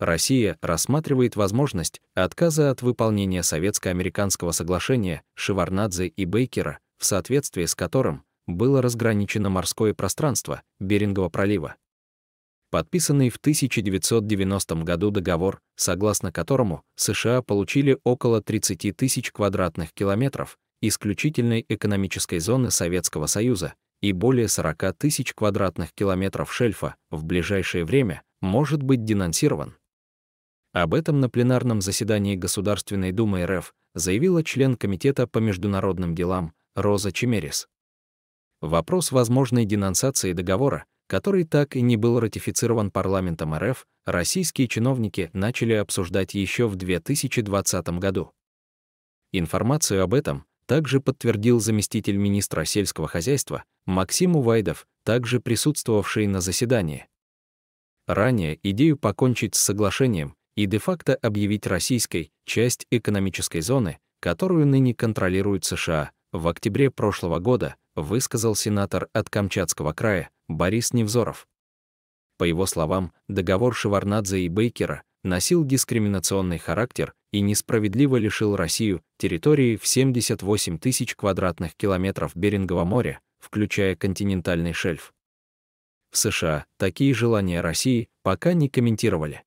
Россия рассматривает возможность отказа от выполнения советско-американского соглашения Шеварнадзе и Бейкера, в соответствии с которым было разграничено морское пространство Берингова пролива. Подписанный в 1990 году договор, согласно которому США получили около 30 тысяч квадратных километров исключительной экономической зоны Советского Союза и более 40 тысяч квадратных километров шельфа в ближайшее время может быть денонсирован. Об этом на пленарном заседании Государственной Думы РФ заявила член Комитета по международным делам Роза Чемерис. Вопрос возможной денонсации договора, который так и не был ратифицирован парламентом РФ, российские чиновники начали обсуждать еще в 2020 году. Информацию об этом также подтвердил заместитель министра сельского хозяйства Максим Увайдов, также присутствовавший на заседании. Ранее идею покончить с соглашением и де-факто объявить российской часть экономической зоны, которую ныне контролирует США, в октябре прошлого года высказал сенатор от Камчатского края Борис Невзоров. По его словам, договор Шеварнадзе и Бейкера носил дискриминационный характер и несправедливо лишил Россию территории в 78 тысяч квадратных километров Берингового моря, включая континентальный шельф. В США такие желания России пока не комментировали.